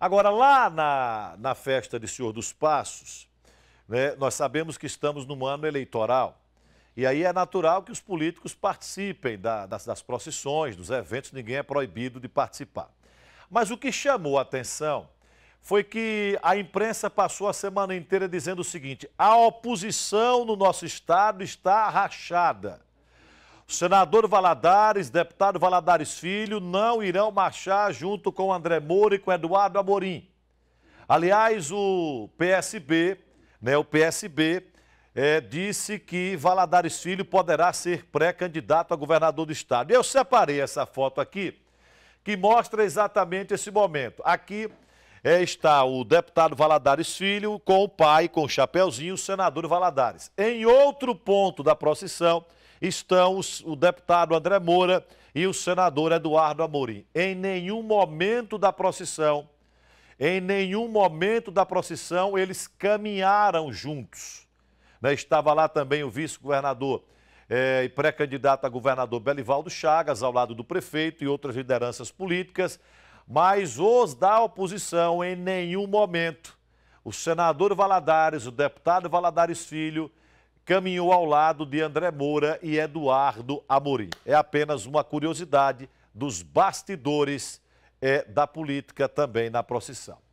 Agora, lá na, na festa de Senhor dos Passos, né, nós sabemos que estamos num ano eleitoral. E aí é natural que os políticos participem da, das, das procissões, dos eventos, ninguém é proibido de participar. Mas o que chamou a atenção foi que a imprensa passou a semana inteira dizendo o seguinte: a oposição no nosso estado está rachada. Senador Valadares, deputado Valadares Filho não irão marchar junto com André Moura e com Eduardo Amorim. Aliás, o PSB, né, o PSB é, disse que Valadares Filho poderá ser pré-candidato a governador do estado. Eu separei essa foto aqui, que mostra exatamente esse momento. Aqui é, está o deputado Valadares Filho com o pai, com o chapéuzinho, o senador Valadares. Em outro ponto da procissão estão os, o deputado André Moura e o senador Eduardo Amorim. Em nenhum momento da procissão, em nenhum momento da procissão eles caminharam juntos. Né? Estava lá também o vice-governador é, e pré-candidato a governador Belivaldo Chagas, ao lado do prefeito e outras lideranças políticas, mas os da oposição em nenhum momento. O senador Valadares, o deputado Valadares Filho caminhou ao lado de André Moura e Eduardo Amorim. É apenas uma curiosidade dos bastidores é, da política também na procissão.